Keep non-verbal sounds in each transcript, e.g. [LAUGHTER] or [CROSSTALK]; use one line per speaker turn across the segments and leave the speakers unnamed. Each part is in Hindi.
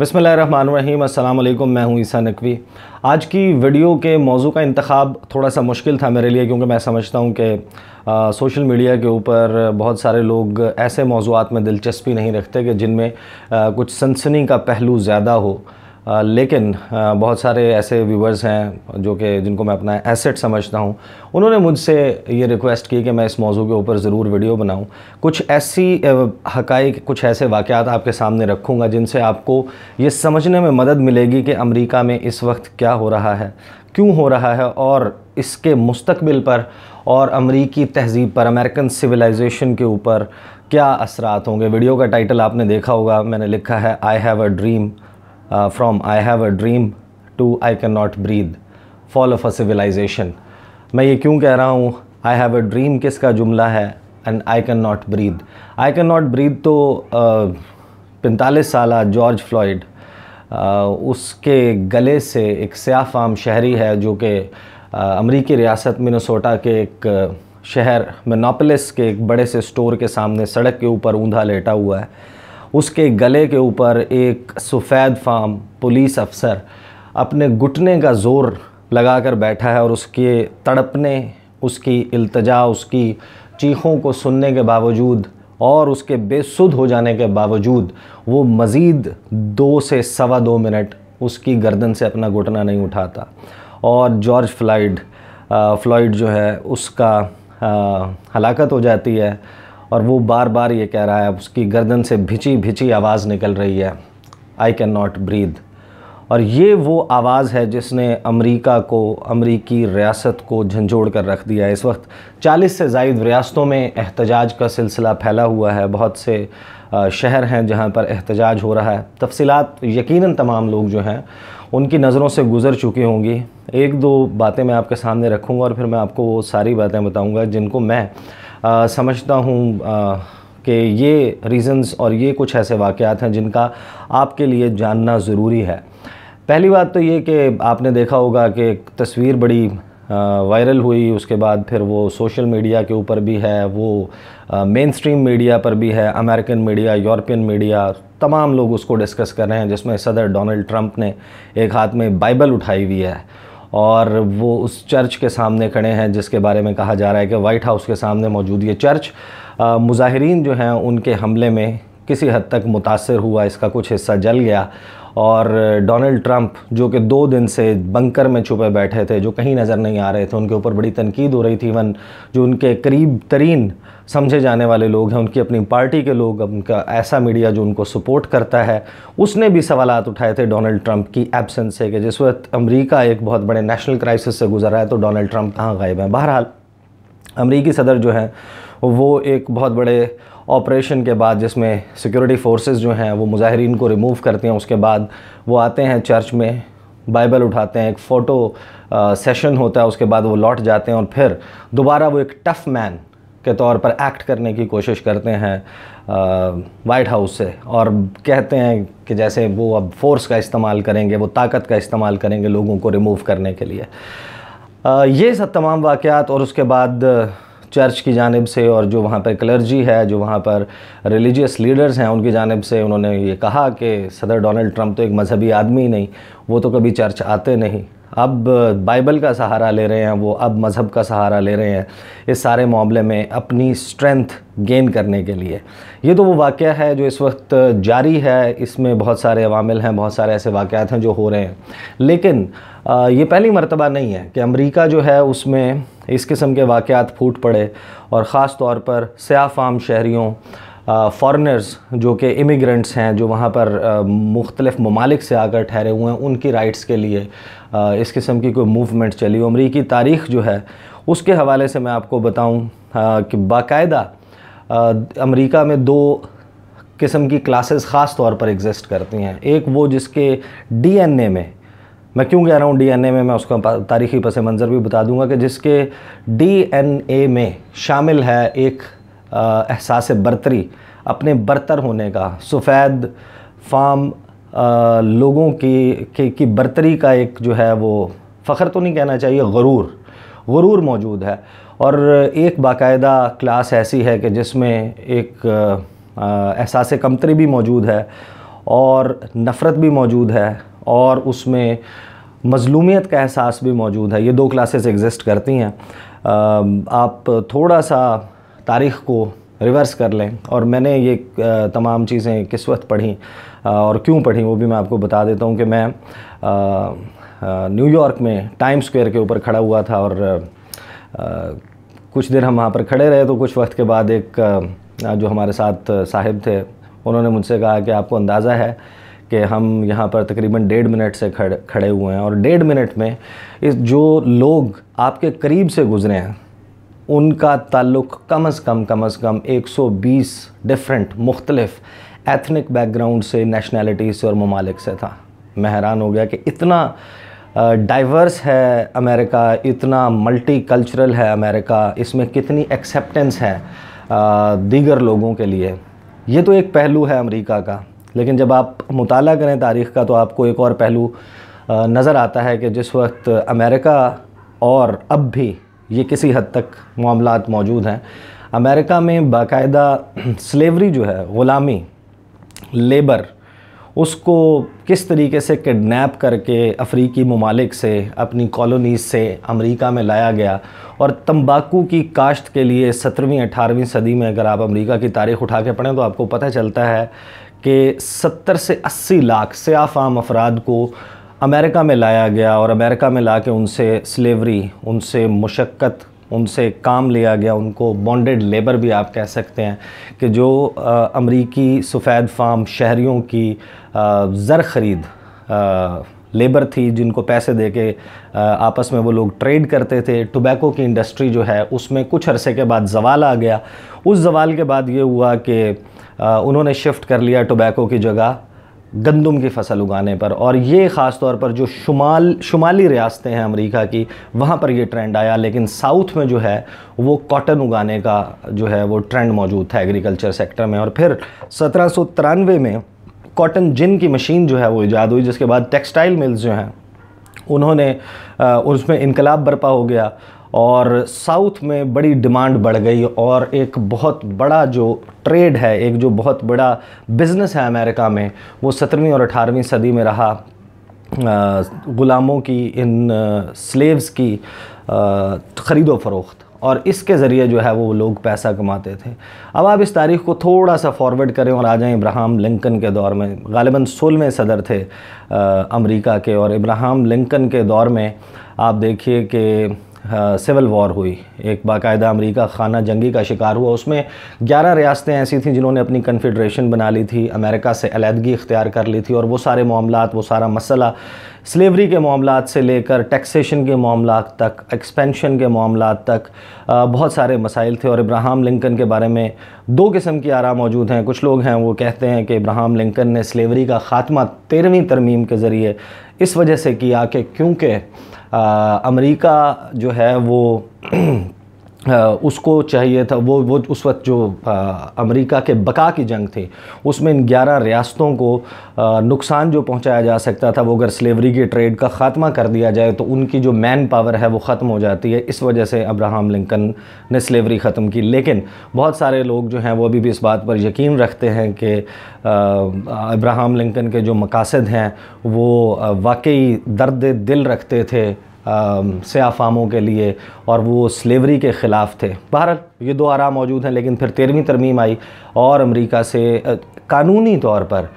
बसमीम अल्लाम मैं हूँ ईसा नकवी आज की वीडियो के मौजू का इंतखब थोड़ा सा मुश्किल था मेरे लिए क्योंकि मैं समझता हूँ कि सोशल मीडिया के ऊपर बहुत सारे लोग ऐसे मौजूद में दिलचस्पी नहीं रखते कि जिनमें कुछ सनसनी का पहलू ज़्यादा हो लेकिन बहुत सारे ऐसे व्यूवर्स हैं जो कि जिनको मैं अपना एसेट समझता हूँ उन्होंने मुझसे ये रिक्वेस्ट की कि मैं इस मौजू के ऊपर ज़रूर वीडियो बनाऊँ कुछ ऐसी हकाइक कुछ ऐसे वाक़ आपके सामने रखूँगा जिनसे आपको ये समझने में मदद मिलेगी कि अमेरिका में इस वक्त क्या हो रहा है क्यों हो रहा है और इसके मुस्तबिल पर और अमरीकी तहजीब पर अमेरिकन सिविलाइजेशन के ऊपर क्या असरात होंगे वीडियो का टाइटल आपने देखा होगा मैंने लिखा है I have a dream uh, from I have a dream to I cannot breathe, fall of a civilization. मैं ये क्यों कह रहा हूँ आई हैव अ ड्रीम किसका जुमला है and I can not breathe I can not breathe तो uh, पैंतालीस साल जॉर्ज फ्लॉइड uh, उसके गले से एक स्याफाम शहरी है जो कि uh, अमरीकी रियासत मिनसोटा के एक शहर मनापलिस के एक बड़े से स्टोर के सामने सड़क के ऊपर ऊंधा लेटा हुआ है उसके गले के ऊपर एक सफ़ेद फाम पुलिस अफसर अपने घुटने का ज़ोर लगा कर बैठा है और उसके तड़पने उसकी अल्तजा उसकी चीखों को सुनने के बावजूद और उसके बेसुध हो जाने के बावजूद वो मज़ीद दो से सवा दो मिनट उसकी गर्दन से अपना घुटना नहीं उठाता और जॉर्ज फ्लाइड फ्लॉइड जो है उसका हलाकत हो जाती है और वो बार बार ये कह रहा है उसकी गर्दन से भिची भिची आवाज़ निकल रही है आई कैन नॉट ब्रीद और ये वो आवाज़ है जिसने अमेरिका को अमेरिकी रियासत को झंझोड़ कर रख दिया है इस वक्त 40 से जायद रियासतों में एहतजाज का सिलसिला फैला हुआ है बहुत से शहर हैं जहाँ पर एहतजाज हो रहा है तफसीत यकीन तमाम लोग जो हैं उनकी नज़रों से गुज़र चुकी होंगी एक दो बातें मैं आपके सामने रखूँगा और फिर मैं आपको वो सारी बातें बताऊँगा जिनको मैं समझता हूँ कि ये रीज़न्स और ये कुछ ऐसे वाक़ात हैं जिनका आपके लिए जानना ज़रूरी है पहली बात तो ये कि आपने देखा होगा कि तस्वीर बड़ी वायरल हुई उसके बाद फिर वो सोशल मीडिया के ऊपर भी है वो मेन स्ट्रीम मीडिया पर भी है अमेरिकन मीडिया यूरोपियन मीडिया तमाम लोग उसको डिस्कस कर रहे हैं जिसमें सदर डोनाल्ड ट्रंप ने एक हाथ में बाइबल उठाई हुई है और वो उस चर्च के सामने खड़े हैं जिसके बारे में कहा जा रहा है कि वाइट हाउस के सामने मौजूद ये चर्च मुजाहरीन जो हैं उनके हमले में किसी हद तक मुतासर हुआ इसका कुछ हिस्सा जल गया और डोनाल्ड ट्रंप जो कि दो दिन से बंकर में छुपे बैठे थे जो कहीं नज़र नहीं आ रहे थे उनके ऊपर बड़ी तनकीद हो रही थी इवन जो उनके करीब तरीन समझे जाने वाले लोग हैं उनकी अपनी पार्टी के लोग उनका ऐसा मीडिया जो उनको सपोर्ट करता है उसने भी सवाल उठाए थे डोनाल्ड ट्रंप की एबसेंस से कि जिस वक्त अमरीका एक बहुत बड़े नेशनल क्राइसिस से रहा है तो डोनाल्ड ट्रंप कहाँ गायब हैं बहरहाल अमरीकी सदर जो हैं वो एक बहुत बड़े ऑपरेशन के बाद जिसमें सिक्योरिटी फोर्सेस जो हैं वो मुजाहरीन को रिमूव करते हैं उसके बाद वो आते हैं चर्च में बाइबल उठाते हैं एक फ़ोटो सेशन होता है उसके बाद वो लौट जाते हैं और फिर दोबारा वो एक टफ़ मैन के तौर पर एक्ट करने की कोशिश करते हैं वाइट हाउस से और कहते हैं कि जैसे वो अब फोर्स का इस्तेमाल करेंगे वो ताकत का इस्तेमाल करेंगे लोगों को रिमूव करने के लिए आ, ये सब तमाम वाक़ात और उसके बाद चर्च की जानब से और जो वहाँ पर क्लर्जी है जो वहाँ पर रिलीजियस लीडर्स हैं उनकी जानब से उन्होंने ये कहा कि सदर डोनल्ड ट्रंप तो एक मजहबी आदमी ही नहीं वो तो कभी चर्च आते नहीं अब बाइबल का सहारा ले रहे हैं वो अब मज़हब का सहारा ले रहे हैं इस सारे मामले में अपनी स्ट्रेंथ गेन करने के लिए ये तो वो वाक़ है जो इस वक्त जारी है इसमें बहुत सारे अवामिल हैं बहुत सारे ऐसे वाक़ हैं जो हो रहे हैं लेकिन ये पहली मरतबा नहीं है कि अमरीका जो है उसमें इस किस्म के वाक़ फूट पड़े और ख़ास तौर पर सयाफ़ाम शहरीों फॉरेनर्स जो कि इमिग्रेंट्स हैं जो वहाँ पर मुख्तलिफ़ ममालिक से आकर ठहरे हुए हैं उनकी राइट्स के लिए आ, इस किस्म की कोई मूवमेंट चली अमरीकी तारीख़ जो है उसके हवाले से मैं आपको बताऊँ कि बाकायदा अमरीका में दो किस्म की क्लासेस ख़ास तौर पर एग्ज़िस्ट करती हैं एक वो जिसके डीएनए में मैं क्यों कह रहा हूँ डी में मैं उसका तारीखी पस मंज़र भी बता दूंगा कि जिसके डी में शामिल है एक एहसास बरतरी अपने बरतर होने का सफ़ेद फाम आ, लोगों की के, की बरतरी का एक जो है वो फ़ख्र तो नहीं कहना चाहिए गरूर गरूर मौजूद है और एक बाकायदा क्लास ऐसी है कि जिसमें एक एहसास कमतरी भी मौजूद है और नफ़रत भी मौजूद है और उसमें मजलूमियत का एहसास भी मौजूद है ये दो क्लासेस एग्जिस्ट करती हैं आप थोड़ा सा तारीख़ को रिवर्स कर लें और मैंने ये तमाम चीज़ें किस वक्त पढ़ी और क्यों पढ़ी वो भी मैं आपको बता देता हूँ कि मैं न्यूयॉर्क में टाइम स्क्वायर के ऊपर खड़ा हुआ था और कुछ देर हम वहाँ पर खड़े रहे तो कुछ वक्त के बाद एक जो हमारे साथ साहिब थे उन्होंने मुझसे कहा कि आपको अंदाज़ा है कि हम यहाँ पर तकरीबन डेढ़ मिनट से खड़े खड़े हुए हैं और डेढ़ मिनट में इस जो लोग आपके करीब से गुजरे हैं उनका ताल्लुक कम अज़ कम कम अज़ कम 120 डिफरेंट मुख्तलफ़ एथनिक बैकग्राउंड से नेशनैलिटी से और ममालिक से था मैं हैरान हो गया कि इतना डाइवर्स है अमेरिका इतना मल्टी कल्चरल है अमेरिका इसमें कितनी एक्सेप्टेंस है दीगर लोगों के लिए ये तो एक पहलू है अमेरिका का लेकिन जब आप मुताल करें तारीख़ का तो आपको एक और पहलू नज़र आता है कि जिस वक्त अमेरिका और अब भी ये किसी हद तक मामला मौजूद हैं अमेरिका में बाकायदा [CLEARS THROAT] स्लेवरी जो है ग़ुलामी लेबर उसको किस तरीके से किडनैप करके अफ्रीकी ममालिक से अपनी कॉलोनीज़ से अमेरिका में लाया गया और तंबाकू की काश्त के लिए सत्रहवीं अठारहवीं सदी में अगर आप अमेरिका की तारीख उठा के पढ़ें तो आपको पता चलता है कि सत्तर से अस्सी लाख से आम अफराद को अमेरिका में लाया गया और अमेरिका में ला के उनसे स्लेवरी उनसे मुशक्क़त उनसे काम लिया गया उनको बॉन्डेड लेबर भी आप कह सकते हैं कि जो अमरीकी सफ़ेद फार्म शहरीों की ज़र ख़रीद लेबर थी जिनको पैसे दे के आपस में वो लोग ट्रेड करते थे टोबैको की इंडस्ट्री जो है उसमें कुछ अरसे के बाद जवाल आ गया उस जवाल के बाद ये हुआ कि उन्होंने शिफ्ट कर लिया टोबैको की जगह गंदम की फसल उगाने पर और ये ख़ास तौर पर जो शुमाल शुमाली रियासतें हैं अमेरिका की वहाँ पर ये ट्रेंड आया लेकिन साउथ में जो है वो कॉटन उगाने का जो है वो ट्रेंड मौजूद था एग्रीकल्चर सेक्टर में और फिर सत्रह में कॉटन जिन की मशीन जो है वो ईजाद हुई जिसके बाद टेक्सटाइल मिल्स जो हैं उन्होंने उसमें इनकलाब बरपा हो गया और साउथ में बड़ी डिमांड बढ़ गई और एक बहुत बड़ा जो ट्रेड है एक जो बहुत बड़ा बिज़नेस है अमेरिका में वो सत्रहवीं और अठारहवीं सदी में रहा ग़ुलामों की इन स्लेव्स की ख़रीदो फरोख्त और इसके ज़रिए जो है वो लोग पैसा कमाते थे अब आप इस तारीख़ को थोड़ा सा फॉरवर्ड करें और आ जाएं इब्राहम लिंकन के दौर में गालिबा सोलहवें सदर थे अमेरिका के और इब्राहम लिंकन के दौर में आप देखिए कि सिविल वॉर हुई एक बाकायदा अमेरिका खाना जंगी का शिकार हुआ उसमें 11 रियासतें ऐसी थीं जिन्होंने अपनी कन्फेडरेशन बना ली थी अमेरिका से अलीहदगी इख्तियार कर ली थी और वो सारे मामला वो सारा मसला स्लेवरी के मामला से लेकर टैक्सेशन के मामला तक एक्सपेंशन के मामला तक बहुत सारे मसाइल थे और इब्राहम लिंकन के बारे में दो किस्म की आरा मौजूद हैं कुछ लोग हैं वो कहते हैं कि इब्राहम लिंकन ने स्लेवरी का ख़ात्मा तेरहवीं तरमीम के ज़रिए इस वजह से किया कि क्योंकि अमेरिका जो है वो [CLEARS THROAT] उसको चाहिए था वो वो उस वक्त जो अमेरिका के बका की जंग थी उसमें इन ग्यारह रियासतों को नुकसान जो पहुंचाया जा सकता था वो अगर स्लेवरी के ट्रेड का ख़ात्मा कर दिया जाए तो उनकी जो मैन पावर है वो ख़त्म हो जाती है इस वजह से अब्राहम लिंकन ने स्लेवरी ख़त्म की लेकिन बहुत सारे लोग जो हैं वो अभी भी इस बात पर यकीन रखते हैं कि अब्राहम लिंकन के जो मकासद हैं वो वाकई दर्द दिल रखते थे सयाफामों के लिए और वो स्लेवरी के ख़िलाफ़ थे बहरहाल ये दो आरा मौजूद हैं लेकिन फिर तेरहवीं तरमीम आई और अमरीका से कानूनी तौर पर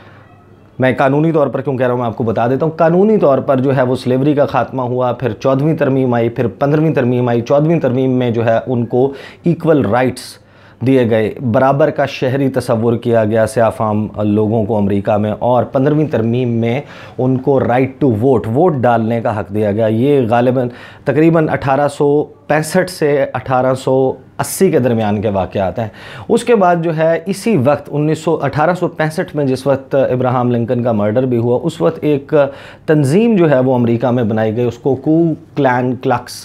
मैं कानूनी तौर पर क्यों कह रहा हूँ मैं आपको बता देता हूँ कानूनी तौर पर जो है वो स्लेवरी का ख़ात्मा हुआ फिर चौदहवीं तरमीम आई फिर पंद्रहवीं तरमीम आई चौदहवीं तरमीम में जो है उनको इक्वल राइट्स दिए गए बराबर का शहरी तस्वुर किया गया सियाफाम लोगों को अमेरिका में और पंद्रहवीं तरमीम में उनको राइट टू वोट वोट डालने का हक दिया गया ये गालिबा तकरीबन अठारह सौ पैंसठ से अठारह सौ अस्सी के दरमियान के वाक़ आते हैं उसके बाद जो है इसी वक्त उन्नीस में जिस वक्त इब्राहम लिंकन का मर्डर भी हुआ उस वक्त एक तंजीम जो है वो अमेरिका में बनाई गई उसको कू क्लैन क्लक्स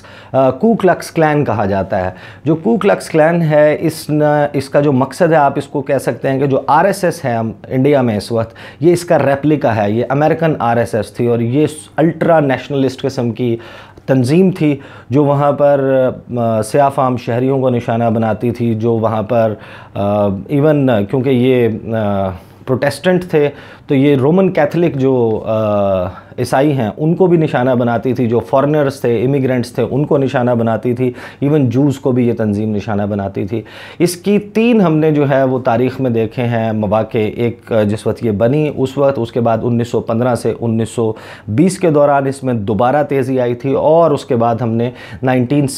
कू क्लक्स क्लैन कहा जाता है जो कू क्लक्स क्लैन है इस न, इसका जो मकसद है आप इसको कह सकते हैं कि जो आर एस एस है इंडिया में इस वक्त ये इसका रेप्लिका है ये अमेरिकन आर एस एस थी और ये अल्ट्रा नेशनलिस्ट किस्म की तंजीम थी जो वहाँ पर आम शहरीों को निशाना बनाती थी जो वहाँ पर आ, इवन क्योंकि ये आ, प्रोटेस्टेंट थे तो ये रोमन कैथलिक जो आ, ईसाई हैं उनको भी निशाना बनाती थी जो फॉरनर्स थे इमिग्रेंट्स थे उनको निशाना बनाती थी इवन जूस को भी ये तंजीम निशाना बनाती थी इसकी तीन हमने जो है वो तारीख़ में देखे हैं मबाके एक जिस वक्त ये बनी उस वक्त उसके बाद 1915 से 1920 के दौरान इसमें दोबारा तेज़ी आई थी और उसके बाद हमने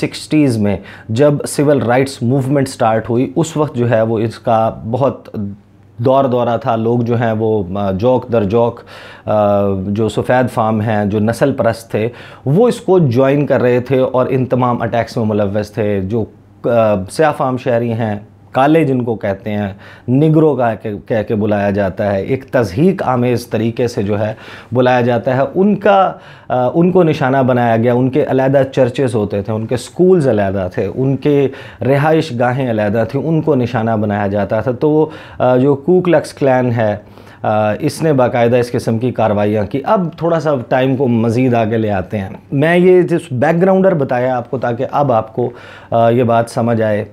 सिक्सटीज़ में जब सिविल राइट्स मूवमेंट स्टार्ट हुई उस वक्त जो है वो इसका बहुत दौर दौरा था लोग जो हैं वो जौक दर जौक जो सफ़ेद फार्म हैं जो नस्ल परस्त थे वो इसको ज्वाइन कर रहे थे और इन तमाम अटैक्स में मुलवस थे जो सयाफ़ाम शहरी हैं काले जिनको कहते हैं निगरों का कह के बुलाया जाता है एक तजहीक आमेज़ तरीके से जो है बुलाया जाता है उनका आ, उनको निशाना बनाया गया उनके अलहदा चर्चेज़ होते थे उनके स्कूल्स अलहदा थे उनके रिहाइश गाहें अलहदा थी उनको निशाना बनाया जाता था तो आ, जो कूकलक्स क्लैन है आ, इसने बाकायदा इस किस्म की कार्रवाइयाँ की अब थोड़ा सा टाइम को मज़ीद आगे ले आते हैं मैं ये जिस बैकग्राउंडर बताया आपको ताकि अब आपको ये बात समझ आए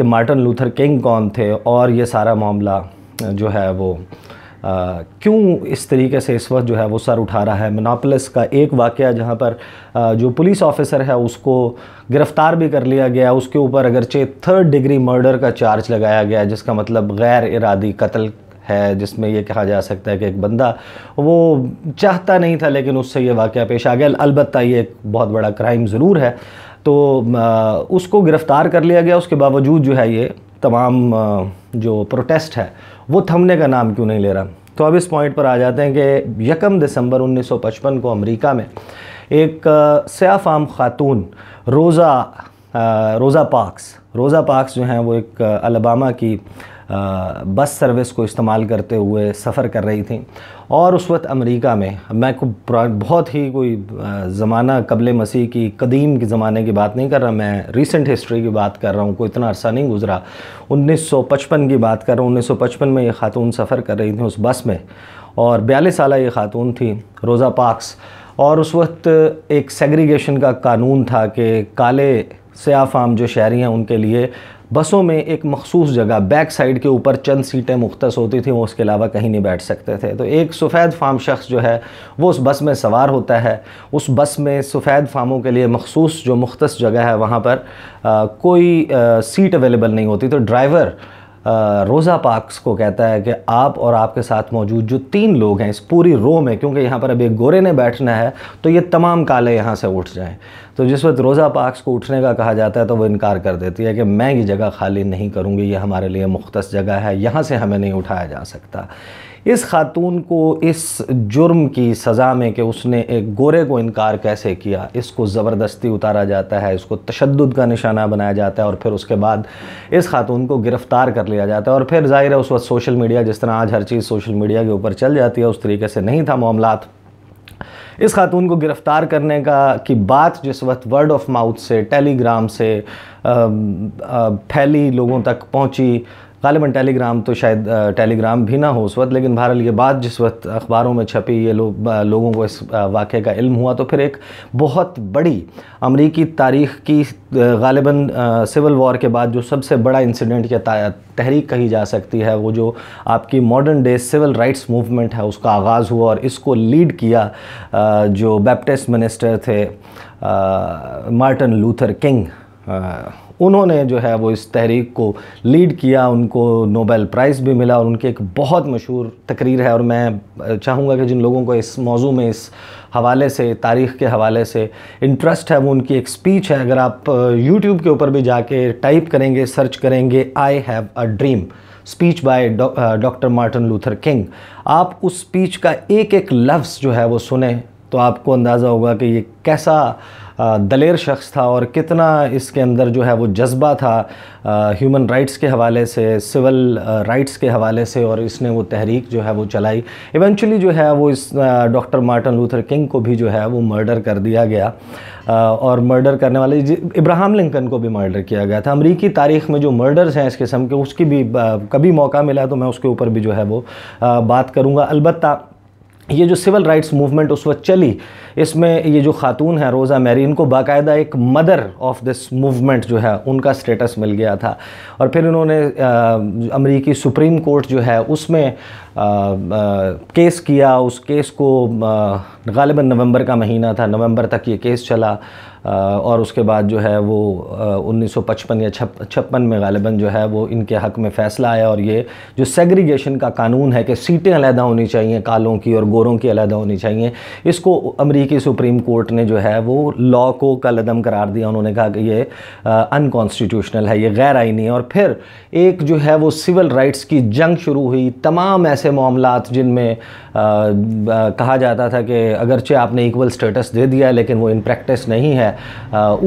कि मार्टिन लूथर किंग कौन थे और ये सारा मामला जो है वो क्यों इस तरीके से इस वक्त जो है वो सर उठा रहा है मनापलिस का एक वाक़ जहाँ पर आ, जो पुलिस ऑफिसर है उसको गिरफ़्तार भी कर लिया गया उसके ऊपर अगरचे थर्ड डिग्री मर्डर का चार्ज लगाया गया जिसका मतलब गैर इरादी कत्ल है जिसमें यह कहा जा सकता है कि एक बंदा वो चाहता नहीं था लेकिन उससे ये वाक़ पेश आ गया अलबत्त ये एक बहुत बड़ा क्राइम ज़रूर है तो उसको गिरफ़्तार कर लिया गया उसके बावजूद जो है ये तमाम जो प्रोटेस्ट है वो थमने का नाम क्यों नहीं ले रहा तो अब इस पॉइंट पर आ जाते हैं कि यकम दिसंबर 1955 को अमेरिका में एक सयाफाम खातून रोज़ा रोज़ा पार्क्स रोज़ा पार्क्स जो हैं वो एक अलबामा की बस सर्विस को इस्तेमाल करते हुए सफ़र कर रही थी और उस वक्त अमेरिका में मैं को बहुत ही कोई ज़माना कबल मसीह की कदीम के ज़माने की बात नहीं कर रहा मैं रिसेंट हिस्ट्री की बात कर रहा हूँ कोई इतना अरसा नहीं गुज़रा 1955 की बात कर रहा हूँ 1955 में ये खातून सफ़र कर रही थी उस बस में और बयालीस साल ये खातून थी रोज़ा पाक्स और उस वक्त एक सेग्रीगेशन का कानून था कि काले सयाह फाम जो शहरी हैं उनके लिए बसों में एक मखसूस जगह बैक साइड के ऊपर चंद सीटें मुख्त होती थी वो उसके अलावा कहीं नहीं बैठ सकते थे तो एक सफ़ेद फाम शख्स जो है वो उस बस में सवार होता है उस बस में सफ़ेद फामों के लिए मखसूस जो मुख्त जगह है वहाँ पर आ, कोई आ, सीट अवेलेबल नहीं होती तो ड्राइवर रोज़ा पार्क्स को कहता है कि आप और आपके साथ मौजूद जो तीन लोग हैं इस पूरी रो में क्योंकि यहाँ पर अभी एक गोरे ने बैठना है तो ये तमाम काले यहाँ से उठ जाएँ तो जिस वक्त रोज़ा पाक्स को उठने का कहा जाता है तो वो इनकार कर देती है कि मैं ये जगह खाली नहीं करूँगी ये हमारे लिए मुख्त जगह है यहाँ से हमें नहीं उठाया जा सकता इस खातून को इस जुर्म की सज़ा में कि उसने एक गोरे को इनकार कैसे किया इसको ज़बरदस्ती उतारा जाता है इसको तशद का निशाना बनाया जाता है और फिर उसके बाद इस खातून को गिरफ़्तार कर लिया जाता है और फिर ज़ाहिर है उस वक्त सोशल मीडिया जिस तरह आज हर चीज़ सोशल मीडिया के ऊपर चल जाती है उस तरीके से नहीं था मामला इस खातून को गिरफ़्तार करने का की बात जिस वक्त वर्ड ऑफ माउथ से टेलीग्राम से फैली लोगों तक पहुँची गालिबा टेलीग्राम तो शायद टेलीग्राम भी ना हो उस वक्त लेकिन बहरहाल ये बात जिस वक्त अखबारों में छपी ये लोग लोगों को इस वाक़े का इल्म हुआ तो फिर एक बहुत बड़ी अमरीकी तारीख़ की गालिबा सिविल वॉर के बाद जो सबसे बड़ा इंसिडेंट या तहरीक कही जा सकती है वो जो आपकी modern day civil rights movement है उसका आगाज़ हुआ और इसको लीड किया जो बैप्टिस्ट मिनिस्टर थे मार्टिन लूथर किंग उन्होंने जो है वो इस तहरीक को लीड किया उनको नोबेल प्राइज़ भी मिला और उनकी एक बहुत मशहूर तकरीर है और मैं चाहूँगा कि जिन लोगों को इस मौजू में इस हवाले से तारीख़ के हवाले से इंटरेस्ट है वो उनकी एक स्पीच है अगर आप यूट्यूब के ऊपर भी जाके टाइप करेंगे सर्च करेंगे I have a dream speech by doctor Martin Luther King आप उस स्पीच का एक एक लफ्ज़ जो है वो सुने तो आपको अंदाज़ा होगा कि ये कैसा दलेर शख्स था और कितना इसके अंदर जो है वो जज्बा था ह्यूमन राइट्स के हवाले से सिविल राइट्स के हवाले से और इसने वो तहरीक जो है वो चलाई इवेंचुअली जो है वो इस डॉक्टर मार्टिन लूथर किंग को भी जो है वो मर्डर कर दिया गया और मर्डर करने वाले इब्राहम लिंकन को भी मर्डर किया गया था अमरीकी तारीख़ में जो मर्डर्स हैं इस किस्म के उसकी भी कभी मौका मिला तो मैं उसके ऊपर भी जो है वो बात करूँगा अलबत्ता ये जो सिविल राइट्स मूवमेंट उस वक्त चली इसमें ये जो खातून है रोज़ा मैरी इनको बाकायदा एक मदर ऑफ़ दिस मूवमेंट जो है उनका स्टेटस मिल गया था और फिर इन्होंने अमरीकी सुप्रीम कोर्ट जो है उसमें आ, आ, केस किया उस केस को गालिबा नवंबर का महीना था नवंबर तक ये केस चला और उसके बाद जो है वो 1955 या छप्पन में गालिबा जो है वो इनके हक़ में फ़ैसला आया और ये जो सेग्रीगेशन का कानून है कि सीटें अलहदा होनी चाहिए कालों की और गोरों की अलहदा होनी चाहिए इसको अमरीकी सुप्रीम कोर्ट ने जो है वो लॉ को कलदम करार दिया उन्होंने कहा कि ये अनकॉन्स्टिट्यूशनल है ये गैर आइनी है और फिर एक जो है वो सिविल राइट्स की जंग शुरू हुई तमाम ऐसे मामला जिनमें कहा जाता था कि अगरचे आपने इक्वल स्टेटस दे दिया लेकिन वो इन प्रैक्टिस नहीं है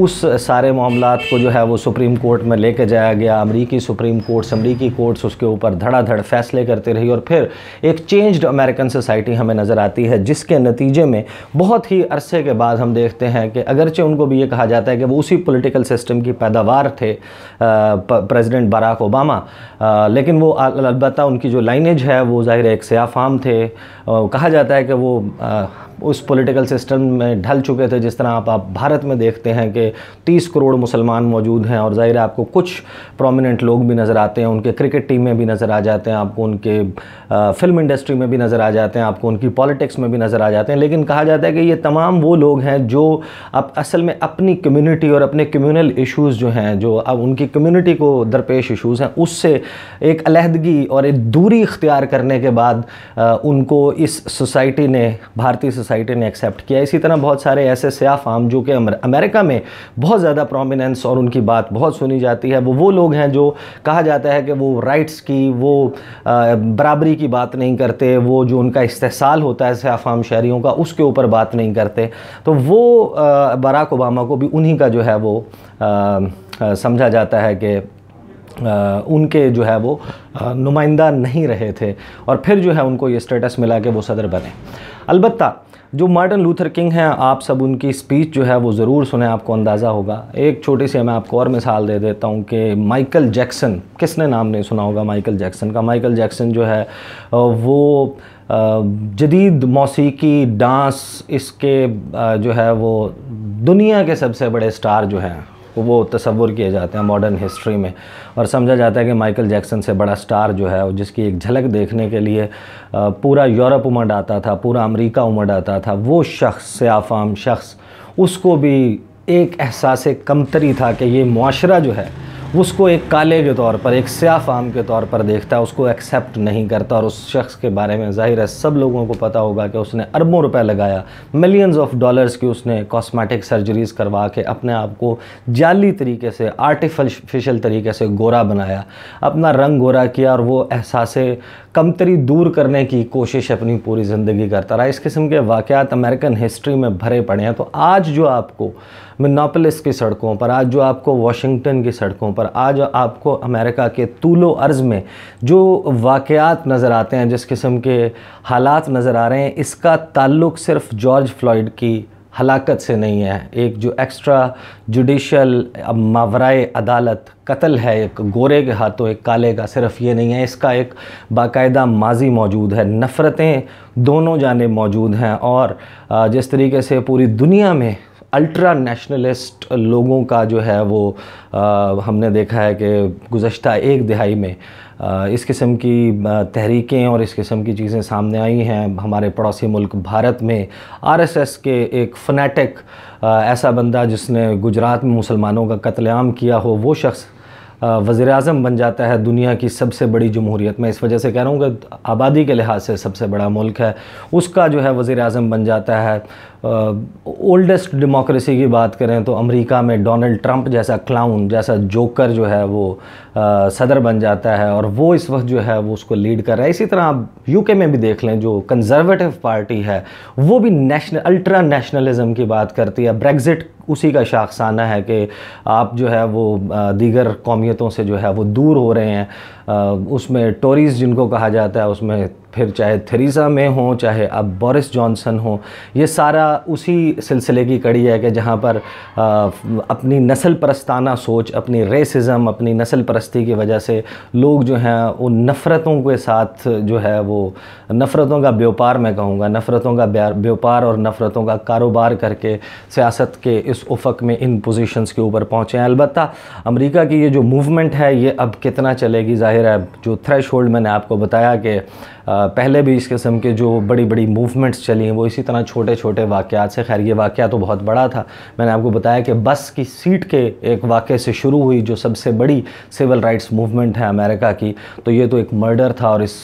उस सारे मामला को जो है वो सुप्रीम कोर्ट में लेके जाया गया अमरीकी सुप्रीम कोर्ट्स अमरीकी कोर्ट्स उसके ऊपर धड़ाधड़ फैसले करते रही और फिर एक चेंज्ड अमेरिकन सोसाइटी हमें नज़र आती है जिसके नतीजे में बहुत ही अरसे के बाद हम देखते हैं कि अगरचे उनको भी ये कहा जाता है कि वो उसी पोलिटिकल सिस्टम की पैदावार थे प्रेजिडेंट बराक ओबामा लेकिन वो अलबत् उनकी जो लाइनेज है वो ज़ाहिर एक सयाफाम थे कहा जाता है कि वो उस पॉलिटिकल सिस्टम में ढल चुके थे जिस तरह आप, आप भारत में देखते हैं कि 30 करोड़ मुसलमान मौजूद हैं और ज़ाहिर है आपको कुछ प्रोमिनेंट लोग भी नज़र आते हैं उनके क्रिकेट टीम में भी नज़र आ जाते हैं आपको उनके फिल्म इंडस्ट्री में भी नज़र आ जाते हैं आपको उनकी पॉलिटिक्स में भी नज़र आ जाते हैं लेकिन कहा जाता है कि ये तमाम वो लोग हैं जो अब असल में अपनी कम्यूनिटी और अपने कम्यूनल इशूज़ जो हैं जो अब उनकी कम्यूनिटी को दरपेश इशूज़ हैं उससे एक अलहदगी और एक दूरी इख्तियार करने के बाद उनको इस सोसाइटी ने भारतीय सोसाइटी ने एक्सेप्ट किया इसी तरह बहुत सारे ऐसे सयाह फाम जो कि अमेरिका में बहुत ज़्यादा प्रोमिनेंस और उनकी बात बहुत सुनी जाती है वो वो लोग हैं जो कहा जाता है कि वो राइट्स की वो बराबरी की बात नहीं करते वो जो उनका इस्तेसाल होता है सयाह फाम शहरीों का उसके ऊपर बात नहीं करते तो वो बराक ओबामा को भी उन्हीं का जो है वो समझा जाता है कि आ, उनके जो है वो नुमाइंदा नहीं रहे थे और फिर जो है उनको ये स्टेटस मिला कि वो सदर बने अलबत्ता जो मार्टिन लूथर किंग हैं आप सब उनकी स्पीच जो है वो ज़रूर सुने आपको अंदाज़ा होगा एक छोटी सी मैं आपको और मिसाल दे देता हूँ कि माइकल जैक्सन किसने नाम नहीं सुना होगा माइकल जैक्सन का माइकल जैक्सन जो है वो जदीद मौसीकी डांस इसके जो है वो दुनिया के सबसे बड़े स्टार जो हैं वो तस्वुर किए जाते हैं मॉडर्न हिस्ट्री में और समझा जाता है कि माइकल जैक्सन से बड़ा स्टार जो है जिसकी एक झलक देखने के लिए पूरा यूरोप उमड़ आता था पूरा अमेरिका उमड़ आता था वो शख्स सयाफाम शख्स उसको भी एक एहसास कमतरी था कि ये माशरा जो है उसको एक काले के तौर पर एक स्याफ आम के तौर पर देखता है उसको एक्सेप्ट नहीं करता और उस शख्स के बारे में जाहिर है सब लोगों को पता होगा कि उसने अरबों रुपए लगाया मिलियंस ऑफ डॉलर्स की उसने कॉस्मेटिक सर्जरीज करवा के अपने आप को जाली तरीके से आर्टिफिशल तरीके से गोरा बनाया अपना रंग गोरा किया और वो एहसास कमतरी दूर करने की कोशिश अपनी पूरी ज़िंदगी करता रहा इस किस्म के वाक़ात अमेरिकन हिस्ट्री में भरे पड़े हैं तो आज जो आपको मिनापलिस की सड़कों पर आज जो आपको वाशिंगटन की सड़कों पर आज आपको अमेरिका के तूलो अर्ज़ में जो वाक़ात नज़र आते हैं जिस किस्म के हालात नज़र आ रहे हैं इसका ताल्लुक़ सिर्फ़ जॉर्ज फ्लॉइड की हलाकत से नहीं है एक जो एक्स्ट्रा जुडिशल मावराए अदालत कत्ल है एक गोरे के हाथों एक काले का सिर्फ ये नहीं है इसका एक बाकायदा माजी मौजूद है नफ़रतें दोनों जाने मौजूद हैं और जिस तरीके से पूरी दुनिया में अल्ट्रा नेशनलिस्ट लोगों का जो है वो आ, हमने देखा है कि गुज्त एक दिहाई में आ, इस किस्म की तहरीकें और इस किस्म की चीज़ें सामने आई हैं हमारे पड़ोसी मुल्क भारत में आरएसएस के एक फनेटिक ऐसा बंदा जिसने गुजरात में मुसलमानों का कत्लेआम किया हो वो शख्स वज़र अजम बन जाता है दुनिया की सबसे बड़ी जमहूरीत मैं इस वजह से कह रहा हूँ कि आबादी के लिहाज से सबसे बड़ा मुल्क है उसका जो है वज़र अजम बन जाता है ओल्डेस्ट डेमोक्रेसी की बात करें तो अमेरिका में डोनल्ड ट्रंप जैसा क्लाउन जैसा जोकर जो है वो सदर बन जाता है और वो इस वक्त जो है वो उसको लीड कर रहा है इसी तरह आप यूके में भी देख लें जो कंजर्वेटिव पार्टी है वो भी नेशनल अल्ट्रा नेशनलिज्म की बात करती है ब्रेग्ज़िट उसी का शाखसाना है कि आप जो है वो दीगर कौमियतों से जो है वो दूर हो रहे हैं उसमें टोरीज़ जिनको कहा जाता है उसमें फिर चाहे थेरीसा में हों चाहे अब बोरिस जॉनसन हों ये सारा उसी सिलसिले की कड़ी है कि जहाँ पर आ, अपनी नस्ल परस्ताना सोच अपनी रेसिज़म अपनी नस्ल परस्ती की वजह से लोग जो हैं वो नफ़रतों के साथ जो है वो नफ़रतों का व्यापार मैं कहूँगा नफ़रतों का व्यापार और नफ़रतों का कारोबार करके सियासत के इस उफक में इन पोजिशन के ऊपर पहुँचे हैं अलबत् अमरीका की ये जो मूवमेंट है ये अब कितना चलेगी ज़ाहिर ज़ाहिर है जो थ्रेश होल्ड मैंने आपको बताया कि पहले भी इस किस्म के जो बड़ी बड़ी मूवमेंट्स चली हैं वो इसी तरह छोटे छोटे वाक़ात से खैर ये वाक़ तो बहुत बड़ा था मैंने आपको बताया कि बस की सीट के एक वाक़े से शुरू हुई जो सबसे बड़ी सिविल राइट्स मूवमेंट है अमेरिका की तो ये तो एक मर्डर था और इस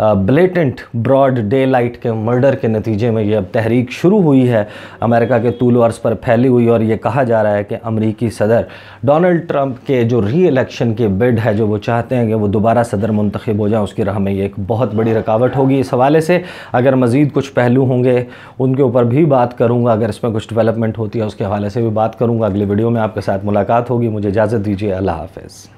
ब्लेटेंट ब्रॉड डे लाइट के मर्डर के नतीजे में ये अब तहरीक शुरू हुई है अमेरिका के तूल अर्ज पर फैली हुई और ये कहा जा रहा है कि अमरीकी सदर डोनल्ड ट्रंप के जो री एलेक्शन के बिड है जो वो चाहते हैं कि वो दोबारा सदर मुंतखब हो जाए उसकी राह में ये एक बहुत बड़ी थकावट होगी इस हवाले से अगर मज़ीद कुछ पहलू होंगे उनके ऊपर भी बात करूँगा अगर इसमें कुछ डेवलपमेंट होती है उसके हवाले से भी बात करूँगा अगले वीडियो में आपके साथ मुलाकात होगी मुझे इजाज़त दीजिए अल्लाह हाफिज़